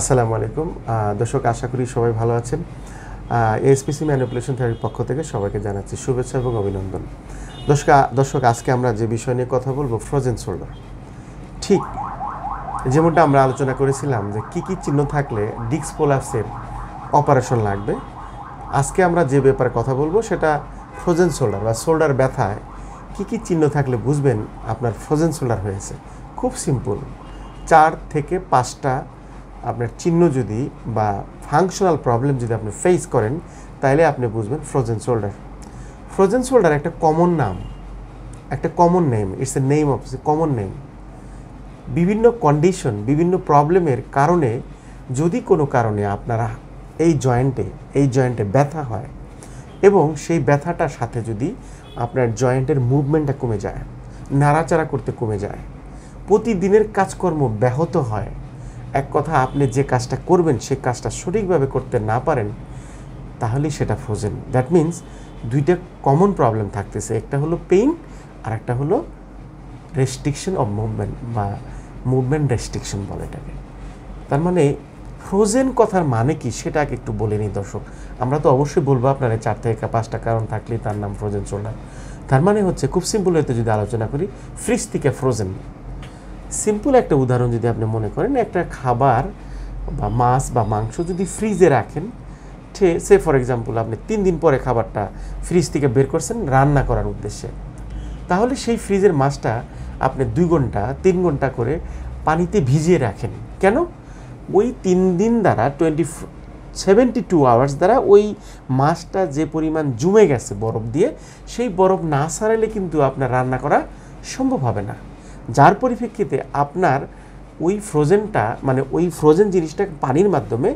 আসসালামু আলাইকুম দর্শক আশা করি সবাই ভালো আছেন এসপিসি ম্যানিপুলেশন থেরাপির পক্ষ থেকে সবাইকে জানাচ্ছি শুভেচ্ছা এবং অভিনন্দন দর্শক দর্শক আজকে আমরা যে বিষয় নিয়ে কথা বলবো ফ্রোজেন শোল্ডার ঠিক যেমনটা আমরা আলোচনা করেছিলাম যে কি কি চিহ্ন থাকলে ডিক্স পোলাপসের অপারেশন লাগবে আজকে আমরা যে ব্যাপারে কথা বলবো সেটা ফ্রোজেন শোল্ডার বা শোল্ডার ব্যথায় কি কি চিহ্ন থাকলে বুঝবেন আপনার ফ্রোজেন শোল্ডার হয়েছে খুব সিম্পল চার থেকে পাঁচটা আপনার চিহ্ন যদি বা ফাংশনাল প্রবলেম যদি আপনি ফেস করেন তাহলে আপনি বুঝবেন ফ্রোজেন শোল্ডার ফ্রোজেন শোল্ডার একটা কমন নাম একটা common name it's a name of common name বিভিন্ন কন্ডিশন বিভিন্ন প্রবলেমের কারণে যদি কোনো কারণে আপনারা এই জয়েন্টে এই জয়েন্টে ব্যথা হয় এবং সেই ব্যথাটার সাথে যদি আপনার জয়েন্টের মুভমেন্টটা কমে যায় নাড়াচাড়া করতে কমে যায় প্রতিদিনের কাজকর্ম ব্যাহত হয় এক কথা আপনি যে কাজটা করবেন সেই কাজটা সঠিকভাবে করতে না পারেন তাহলেই সেটা ফোজেন দ্যাট মিন্স দুইটা কমন প্রবলেম থাকতেছে একটা হলো পেইন আর একটা হলো রেস্ট্রিকশন অফ মুভমেন্ট বা মুভমেন্ট রেস্ট্রিকশন বলে এটাকে তার মানে ফ্রোজেন কথার মানে কি সেটা একটু বলে নিই দর্শক আমরা তো অবশ্যই বলবো আপনারা চার থেকে পাঁচটা কারণ থাকলে তার নাম ফ্রোজেন চলার তার মানে হচ্ছে খুব সিম্পল হয়তো যদি আলোচনা করি ফ্রিজ থেকে ফ্রোজেন সিম্পল একটা উদাহরণ যদি আপনি মনে করেন একটা খাবার বা মাছ বা মাংস যদি ফ্রিজে রাখেন সে ফর এক্সাম্পল আপনি তিন দিন পরে খাবারটা ফ্রিজ থেকে বের করছেন রান্না করার উদ্দেশ্যে তাহলে সেই ফ্রিজের মাছটা আপনি দুই ঘন্টা তিন ঘন্টা করে পানিতে ভিজিয়ে রাখেন কেন ওই তিন দিন দ্বারা টোয়েন্টি সেভেন্টি টু আওয়ার্স দ্বারা ওই মাছটা যে পরিমাণ জমে গেছে বরফ দিয়ে সেই বরফ না সারালে কিন্তু আপনার রান্না করা সম্ভব হবে না যার পরিপ্রেক্ষিতে আপনার ওই ফ্রোজেনটা মানে ওই ফ্রোজেন জিনিসটা পানির মাধ্যমে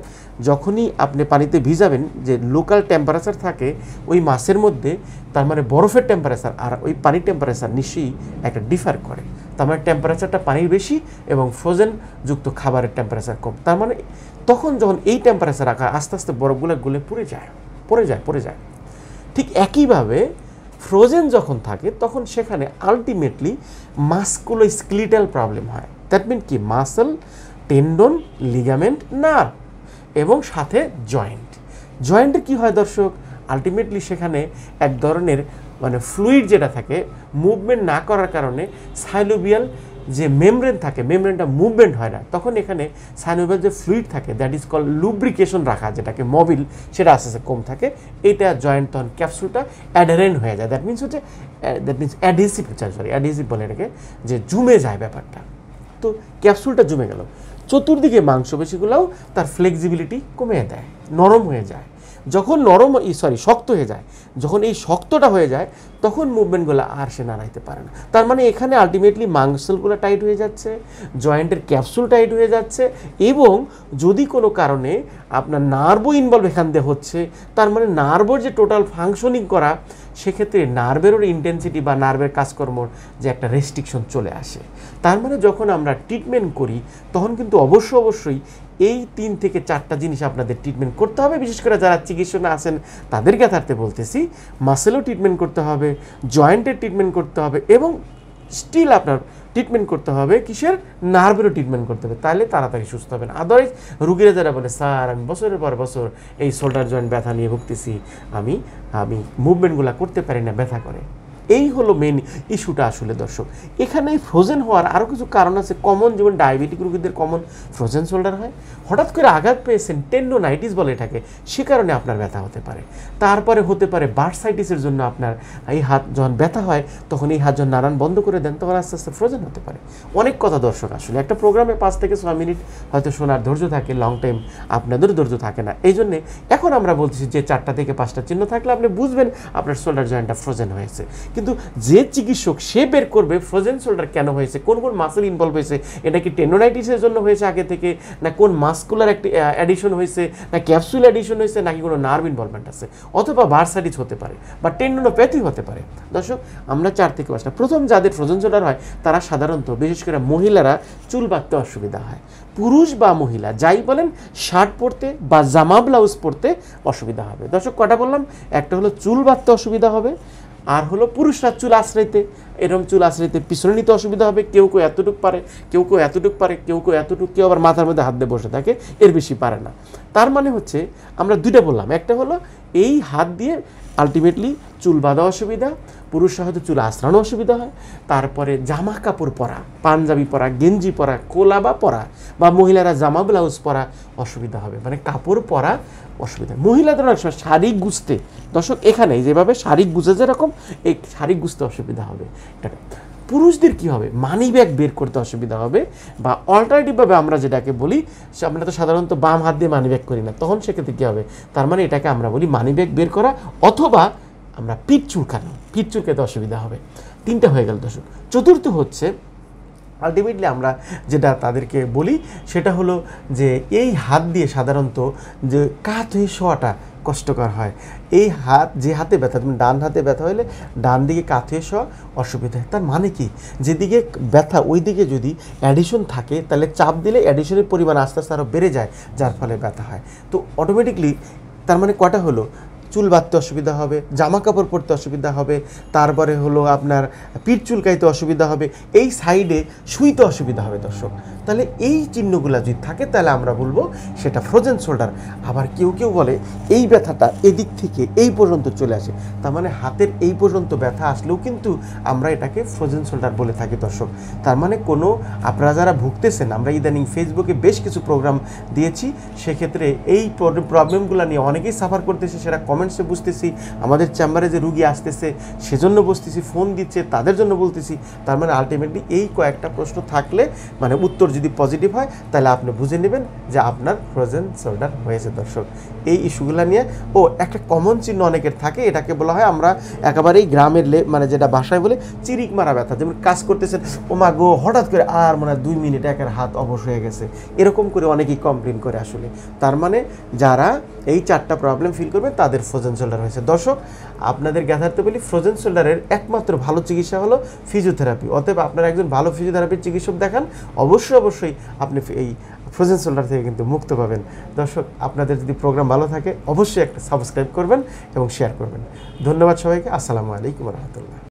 যখনই আপনি পানিতে ভিজাবেন যে লোকাল টেম্পারেচার থাকে ওই মাসের মধ্যে তার মানে বরফের টেম্পারেচার আর ওই পানির টেম্পারেচার নিশ্চয়ই একটা ডিফার করে তার মানে টেম্পারেচারটা পানির বেশি এবং ফ্রোজেন যুক্ত খাবারের টেম্পারেচার কম তার মানে তখন যখন এই টেম্পারেচার রাখা আস্তে আস্তে বরফগুলো গুলে পড়ে যায় পড়ে যায় পড়ে যায় ঠিক একইভাবে ফ্রোজেন যখন থাকে তখন সেখানে আলটিমেটলি মাস্কুলো স্ক্লিটাল প্রবলেম হয় দ্যাট মিন কি মাসল টেন্ডন লিগামেন্ট নার এবং সাথে জয়েন্ট জয়েন্টে কি হয় দর্শক আলটিমেটলি সেখানে এক ধরনের মানে ফ্লুইড যেটা থাকে মুভমেন্ট না করার কারণে সাইলোবিয়াল যে মেমব্রেন থাকে মেমব্রেনটা মুভমেন্ট হয় না তখন এখানে সাইনোভেল যে ফ্লুইড থাকে দ্যাট ইজ কল লুব্রিকেশন রাখা যেটাকে মবিল সেটা আস্তে আস্তে কম থাকে এটা জয়েন্ট তখন ক্যাপসুলটা অ্যাডারেন্ট হয়ে যায় দ্যাট মিনস হচ্ছে that means adhesive sorry adhesive বলে এটাকে যে জুমে যায় ব্যাপারটা তো ক্যাপসুলটা জমে গেল চতুর্দিকে মাংসপেশিগুলোও তার ফ্লেক্সিবিলিটি কমে দেয় নরম হয়ে যায় যখন নরম সরি শক্ত হয়ে যায় যখন এই শক্তটা হয়ে যায় তখন মুভমেন্টগুলো আর সে নাড়াইতে পারে না তার মানে এখানে আলটিমেটলি মাংসলগুলো টাইট হয়ে যাচ্ছে জয়েন্টের ক্যাপসুল টাইট হয়ে যাচ্ছে এবং যদি কোনো কারণে আপনার নার্ভও ইনভলভ এখান দিয়ে হচ্ছে তার মানে নার্ভর যে টোটাল ফাংশনিং করা সেক্ষেত্রে নার্ভেরও ইন্টেন্সিটি বা নার্ভের কাজকর্মর যে একটা রেস্ট্রিকশন চলে আসে তার মানে যখন আমরা ট্রিটমেন্ট করি তখন কিন্তু অবশ্য অবশ্যই এই তিন থেকে চারটা জিনিস আপনাদের ট্রিটমেন্ট করতে হবে বিশেষ করে যারা চিকিৎসনা আছেন তাদেরকে থাকতে বলতেছি মাসেলও ট্রিটমেন্ট করতে হবে জয়েন্টের ট্রিটমেন্ট করতে হবে এবং স্টিল আপনার ট্রিটমেন্ট করতে হবে কিসের নার্ভেরও ট্রিটমেন্ট করতে হবে তাহলে তাড়াতাড়ি সুস্থ হবেন আদারওয়াইজ রুগীরা যারা বলে স্যার আমি বছরের পর বছর এই শোল্ডার জয়েন্ট ব্যথা নিয়ে ভুগতেছি আমি আমি মুভমেন্টগুলো করতে পারি না ব্যথা করে এই হলো মেন ইস্যুটা আসলে দর্শক এখানে ফ্রোজেন হওয়ার আরও কিছু কারণ আছে কমন যেমন ডায়াবেটিক রোগীদের কমন ফ্রোজেন শোল্ডার হয় হঠাৎ করে আঘাত পেয়েছেন টেন্ডোনাইটিস বলে এটাকে সে কারণে আপনার ব্যথা হতে পারে তারপরে হতে পারে বার্সাইটিসের জন্য আপনার এই হাত যখন ব্যথা হয় তখন এই হাত যখন নারায়ণ বন্ধ করে দেন তখন আস্তে আস্তে ফ্রোজেন হতে পারে অনেক কথা দর্শক আসলে একটা প্রোগ্রামে পাঁচ থেকে ছয় মিনিট হয়তো শোনার ধৈর্য থাকে লং টাইম আপনাদেরও ধৈর্য থাকে না এই জন্যে এখন আমরা বলছি যে চারটা থেকে পাঁচটা চিহ্ন থাকলে আপনি বুঝবেন আপনার শোল্ডার জয়েন্টটা ফ্রোজেন হয়েছে কিন্তু যে চিকিৎসক সে বের করবে ফ্রোজেন শোল্ডার কেন হয়েছে কোন কোন মাসেল ইনভলভ হয়েছে এটা কি টেন্ডোনাইটিসের জন্য হয়েছে আগে থেকে না কোন মাস্কুলার একটি অ্যাডিশন হয়েছে না ক্যাপসুল অ্যাডিশন হয়েছে নাকি কোনো নার্ভ ইনভলভমেন্ট আছে অথবা বার্সাডিস হতে পারে বা টেন্ডোনোপ্যাথি হতে পারে দর্শক আমরা চার থেকে পাঁচটা প্রথম যাদের ফ্রোজেন শোল্ডার হয় তারা সাধারণত বিশেষ করে মহিলারা চুল বাঁধতে অসুবিধা হয় পুরুষ বা মহিলা যাই বলেন শার্ট পরতে বা জামা ব্লাউজ পরতে অসুবিধা হবে দর্শক কটা বললাম একটা হলো চুল বাঁধতে অসুবিধা হবে আর হলো পুরুষরা চুল আশ্রয়তে এরকম চুল আশ্রয়তে পিছনে নিতে অসুবিধা হবে কেউ কেউ এতটুক পারে কেউ কেউ এতটুক পারে কেউ কেউ এতটুক কেউ আবার মাথার মধ্যে হাত দিয়ে বসে থাকে এর বেশি পারে না তার মানে হচ্ছে আমরা দুইটা বললাম একটা হলো এই হাত দিয়ে আলটিমেটলি চুল বাঁধা অসুবিধা পুরুষরা হয়তো চুল আশ্রানো অসুবিধা হয় তারপরে জামা কাপড় পরা পাঞ্জাবি পরা গেঞ্জি পরা কোলা বা পরা বা মহিলারা জামা ব্লাউজ পরা অসুবিধা হবে মানে কাপড় পরা অসুবিধা মহিলাদের অনেক সময় শাড়ি গুছতে দর্শক এখানে যেভাবে শাড়ি গুঁজে যেরকম এই শাড়ি গুজতে অসুবিধা হবে পুরুষদের কি হবে মানি ব্যাগ বের করতে অসুবিধা হবে বা অল্টারনেটিভভাবে আমরা যেটাকে বলি আমরা তো সাধারণত বাম হাত দিয়ে মানি ব্যাগ করি না তখন সেক্ষেত্রে কী হবে তার মানে এটাকে আমরা বলি মানি ব্যাগ বের করা অথবা আমরা পিট চুলকানো পিট চুলকাতে অসুবিধা হবে তিনটা হয়ে গেল দর্শক চতুর্থ হচ্ছে আলটিমেটলি আমরা যেটা তাদেরকে বলি সেটা হলো যে এই হাত দিয়ে সাধারণত যে কাত হয়ে শোয়াটা কষ্টকর হয় এই হাত যে হাতে ব্যথা তুমি ডান হাতে ব্যথা হলে ডান দিকে কাঁথে সহ অসুবিধা হয় তার মানে কি যেদিকে ব্যথা ওই দিকে যদি অ্যাডিশন থাকে তাহলে চাপ দিলে অ্যাডিশনের পরিমাণ আস্তে আস্তে আরও বেড়ে যায় যার ফলে ব্যথা হয় তো অটোমেটিকলি তার মানে কটা হলো চুল বাঁধতে অসুবিধা হবে জামা কাপড় পরতে অসুবিধা হবে তারপরে হলো আপনার পিঠ চুলকাইতে অসুবিধা হবে এই সাইডে শুইতে অসুবিধা হবে দর্শক তাহলে এই চিহ্নগুলো যদি থাকে তাহলে আমরা বলবো সেটা ফ্রোজেন শোল্ডার আবার কেউ কেউ বলে এই ব্যথাটা এদিক থেকে এই পর্যন্ত চলে আসে তার মানে হাতের এই পর্যন্ত ব্যথা আসলেও কিন্তু আমরা এটাকে ফ্রোজেন শোল্ডার বলে থাকি দর্শক তার মানে কোনো আপনারা যারা ভুগতেছেন আমরা ইদানিং ফেসবুকে বেশ কিছু প্রোগ্রাম দিয়েছি সেক্ষেত্রে এই প্রবলেমগুলো নিয়ে অনেকেই সাফার করতেছে সেটা কমেন্টসে বুঝতেছি আমাদের চেম্বারে যে রুগী আসতেছে সেজন্য বসতেছি ফোন দিচ্ছে তাদের জন্য বলতেছি তার মানে আলটিমেটলি এই কয়েকটা প্রশ্ন থাকলে মানে উত্তর যদি পজিটিভ হয় তাহলে আপনি বুঝে নেবেন যে আপনার ফ্রোজেন শোল্ডার হয়েছে দর্শক এই ইস্যুগুলো নিয়ে ও একটা কমন চিহ্ন অনেকের থাকে এটাকে বলা হয় আমরা একেবারেই গ্রামের লে মানে যেটা বাসায় বলে চিরিক মারা ব্যথা যেমন কাজ করতেছেন ও মা গো হঠাৎ করে আর মানে দুই মিনিট একের হাত অবশ হয়ে গেছে এরকম করে অনেকেই কমপ্লেন করে আসলে তার মানে যারা এই চারটা প্রবলেম ফিল করবে তাদের ফ্রোজেন শোল্ডার হয়েছে দর্শক আপনাদের জ্ঞাতার্থে বলি ফ্রোজেন শোল্ডারের একমাত্র ভালো চিকিৎসা হলো ফিজিওথেরাপি অতএব আপনারা একজন ভালো ফিজিওথেরাপির চিকিৎসক দেখান অবশ্যই অবশ্যই আপনি এই ফ্রোজেন সোল্ডার থেকে কিন্তু মুক্ত পাবেন দর্শক আপনাদের যদি প্রোগ্রাম ভালো থাকে অবশ্যই একটা সাবস্ক্রাইব করবেন এবং শেয়ার করবেন ধন্যবাদ সবাইকে আসসালামু আলাইকুম রহমতুল্লাহ